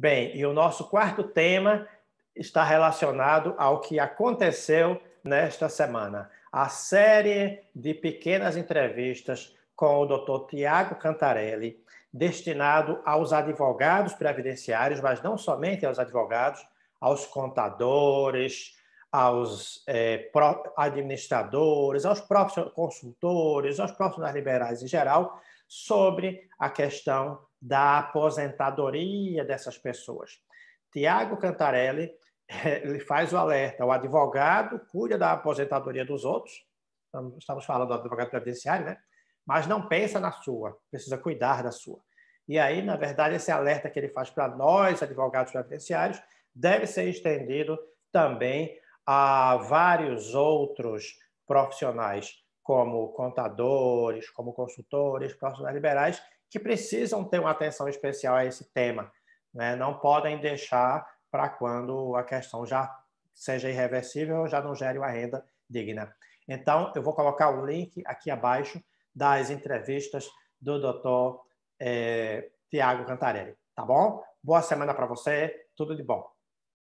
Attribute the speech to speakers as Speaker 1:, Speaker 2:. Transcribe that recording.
Speaker 1: Bem, e o nosso quarto tema está relacionado ao que aconteceu nesta semana. A série de pequenas entrevistas com o Dr. Tiago Cantarelli, destinado aos advogados previdenciários, mas não somente aos advogados, aos contadores, aos eh, administradores, aos próprios consultores, aos profissionais liberais em geral, sobre a questão da aposentadoria dessas pessoas. Tiago Cantarelli eh, ele faz o alerta: o advogado cuida da aposentadoria dos outros, estamos falando do advogado previdenciário, né? mas não pensa na sua, precisa cuidar da sua. E aí, na verdade, esse alerta que ele faz para nós, advogados previdenciários, deve ser estendido também a vários outros profissionais como contadores, como consultores, profissionais liberais, que precisam ter uma atenção especial a esse tema. Né? Não podem deixar para quando a questão já seja irreversível ou já não gere uma renda digna. Então, eu vou colocar o link aqui abaixo das entrevistas do doutor eh, Tiago Cantarelli, tá bom? Boa semana para você, tudo de bom.